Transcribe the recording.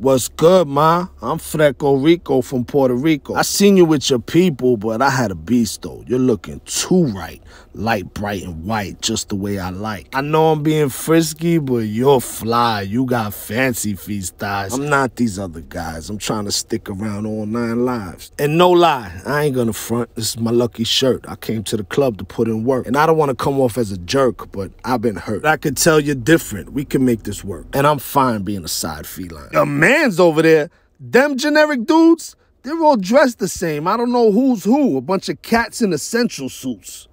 What's good, ma? I'm Freco Rico from Puerto Rico. I seen you with your people, but I had a beast, though. You're looking too right. Light, bright, and white, just the way I like. I know I'm being frisky, but you're fly. You got fancy feast thighs. I'm not these other guys. I'm trying to stick around all nine lives. And no lie, I ain't gonna front. This is my lucky shirt. I came to the club to put in work. And I don't want to come off as a jerk, but I've been hurt. But I could tell you're different. We can make this work. And I'm fine being a side feline bands over there, them generic dudes, they're all dressed the same. I don't know who's who. A bunch of cats in essential suits.